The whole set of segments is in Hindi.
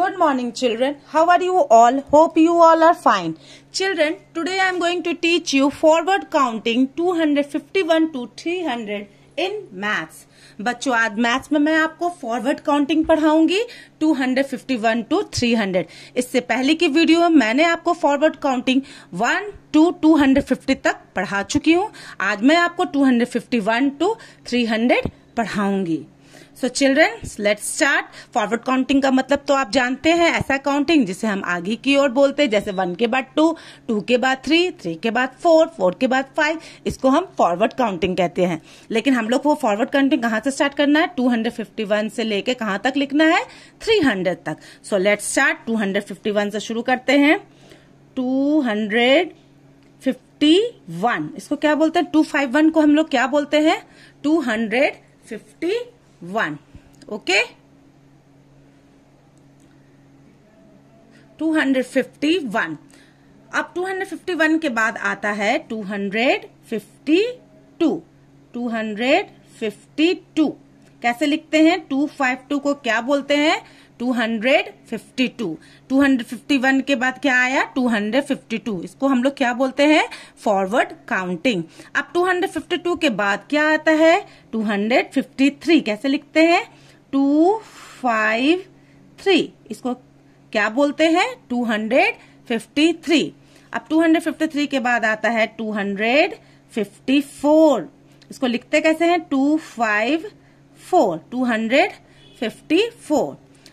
Good morning children. How are you all? Hope you all are fine. Children, today I am going to teach you forward counting 251 to 300 in maths बच्चों आज मैथ्स में मैं आपको फॉरवर्ड काउंटिंग पढ़ाऊंगी 251 टू 300 इससे पहले की वीडियो में मैंने आपको फॉरवर्ड काउंटिंग 1 टू 250 तक पढ़ा चुकी हूँ आज मैं आपको 251 टू 300 पढ़ाऊंगी so children let start forward counting का मतलब तो आप जानते हैं ऐसा काउंटिंग जिसे हम आगे की ओर बोलते हैं जैसे वन के बाद टू टू के बाद थ्री थ्री के बाद फोर फोर के बाद फाइव इसको हम फॉरवर्ड काउंटिंग कहते हैं लेकिन हम लोग वो फॉरवर्ड काउंटिंग कहाँ से स्टार्ट करना है टू हंड्रेड फिफ्टी वन से लेके कहां तक लिखना है थ्री हंड्रेड तक so let's start two hundred fifty one से शुरू करते हैं टू हंड्रेड फिफ्टी वन इसको क्या बोलते हैं टू फाइव वन को हम लोग क्या बोलते हैं two hundred fifty one okay two hundred fifty one अब टू हंड्रेड फिफ्टी वन के बाद आता है two hundred fifty two two hundred fifty two कैसे लिखते हैं टू फाइव टू को क्या बोलते हैं 252 251 के बाद क्या आया 252 इसको हम लोग क्या बोलते हैं फॉरवर्ड काउंटिंग अब 252 के बाद क्या आता है 253 कैसे लिखते हैं 253 इसको क्या बोलते हैं 253 अब 253 के बाद आता है 254 इसको लिखते कैसे हैं 254 254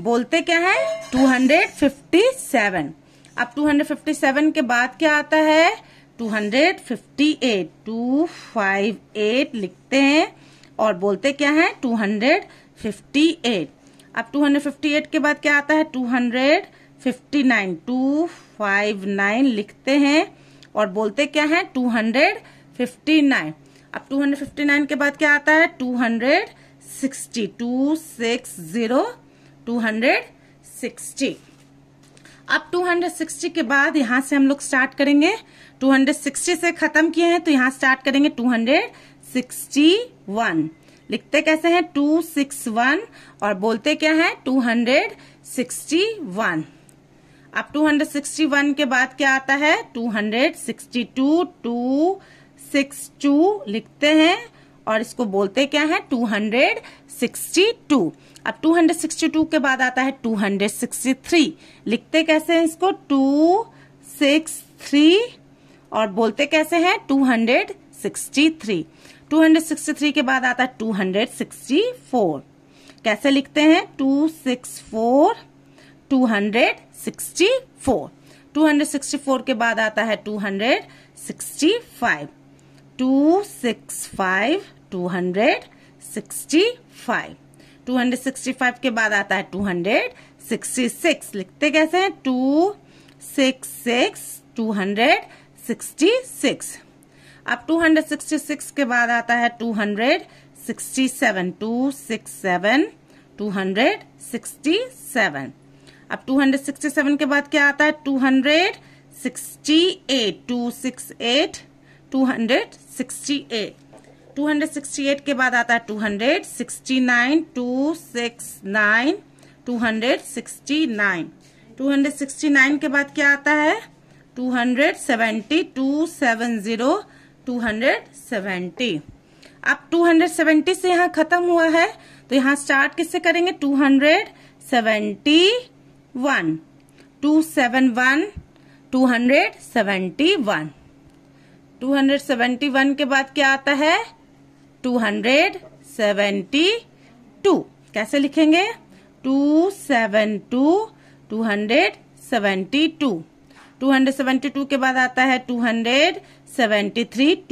बोलते क्या है 257 अब 257 के बाद क्या आता है 258 258 लिखते हैं और बोलते क्या है 258 अब 258 के बाद क्या आता है 259 259 लिखते हैं और बोलते क्या है 259 अब 259 के बाद क्या आता है 260 260 260 अब 260 के बाद यहां से हम लोग स्टार्ट करेंगे 260 से खत्म किए हैं तो यहां स्टार्ट करेंगे 261 लिखते कैसे हैं 261 और बोलते क्या है 261 अब 261 के बाद क्या आता है 262 262 लिखते हैं 262 और इसको बोलते क्या है 262 अब 262 के बाद आता है 263 लिखते कैसे हैं इसको 263 और बोलते कैसे हैं 263 263 के बाद आता है 264 कैसे लिखते हैं 264 264 264 के बाद आता है 265 two six five two hundred sixty five two hundred sixty five के बाद आता है टू हंड्रेड सिक्सटी सिक्स लिखते कैसे हैं two six six two hundred sixty six अब टू हंड्रेड सिक्सटी सिक्स के बाद आता है two hundred sixty seven two six seven two hundred sixty seven अब टू हंड्रेड सिक्सटी सेवन के बाद क्या आता है two hundred sixty eight two six eight 268 के बाद आता है 269 269 269 269 के बाद क्या आता है 270 270 270 अब 270 से यहाँ खत्म हुआ है तो यहाँ स्टार्ट किससे करेंगे 271 271 271 271 के बाद क्या आता है 272 कैसे लिखेंगे 272 272 272 के बाद आता है 273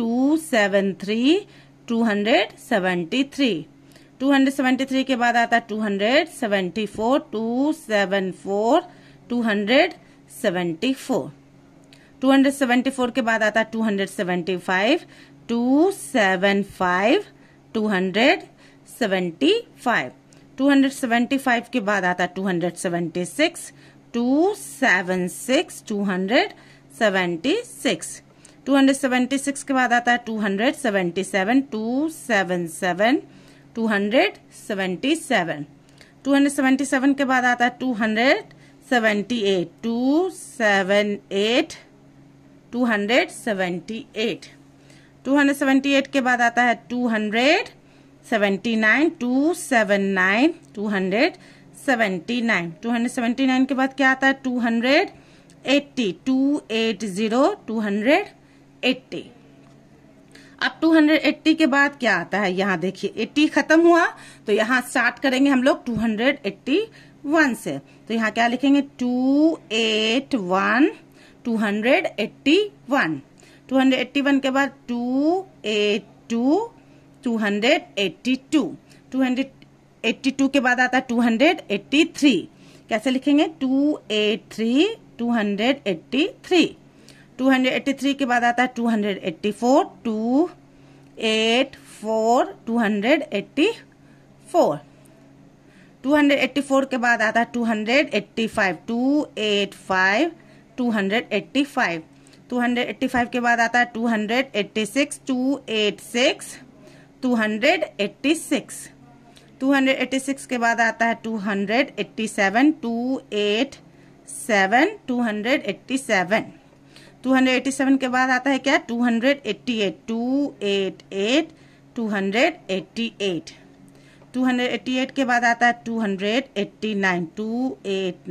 273 273 273 के बाद आता है 274 274 274 274 के बाद आता 275, 275 275 275 275 के बाद आता है 275, 275, 275, 275, के बाद आता है 275, 275, 275, 275, के बाद आता है 275, 275, 278 के बाद आता है 279 279 279 279 के बाद क्या आता है 280 280 280 अब 280 के बाद क्या आता है यहाँ देखिए 80 खत्म हुआ तो यहाँ स्टार्ट करेंगे हम लोग 281 से तो यहाँ क्या लिखेंगे 281 281 के बाद 282 282 के बाद आता है 283 कैसे लिखेंगे 283 283 283 के बाद आता है 284 2 eight four two hundred eighty four two hundred eighty four के बाद आता है two hundred eighty five two eight five 285 285 के बाद आता है 286 286 286 286 के बाद आता है 287 287 287 287 के बाद आता है क्या 288 288 288 288 के बाद आता है 289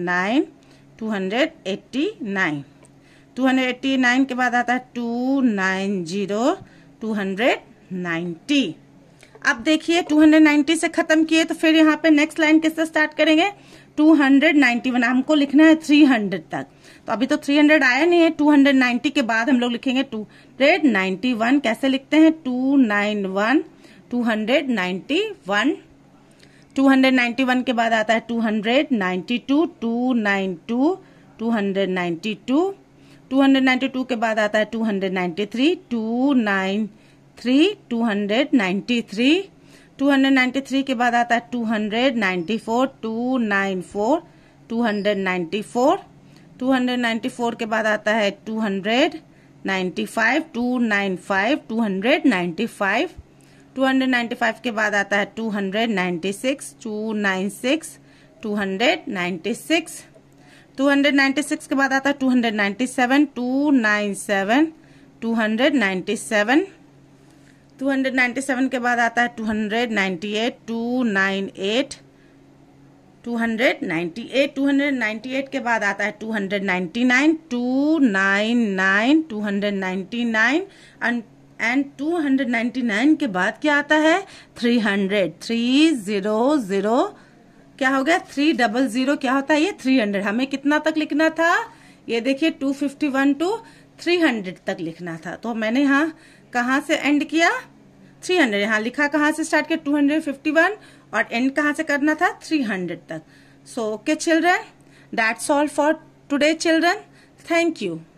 289 289 के बाद आता है 290 290 अब देखिए 290 से खत्म किए तो फिर यहाँ पे नेक्स्ट लाइन किससे स्टार्ट करेंगे 291 हमको लिखना है 300 तक तो अभी तो 300 आया नहीं है 290 के बाद हम लोग लिखेंगे 291 कैसे लिखते हैं 291 291 291 के बाद आता है 292, 292, 292, टू के बाद आता है 293, 293, 293, 293 के बाद आता है 294, 294, 294, 294 के बाद आता है 295, 95, 295, 295, 295 के बाद आता है 296, 296, 296, 296 के बाद आता है 297, 297, 297, 297 के बाद आता है 298, 298, 298, एट के बाद आता है 299, 299, 299 एंड एंड 299 के बाद क्या आता है 300 थ्री जीरो जीरो क्या हो गया थ्री डबल जीरो क्या होता है ये 300 हमें कितना तक लिखना था ये देखिए 251 टू 300 तक लिखना था तो मैंने यहाँ कहाँ से एंड किया 300 यहाँ लिखा कहाँ से स्टार्ट किया 251 और एंड कहाँ से करना था 300 तक so okay children that's all for today children thank you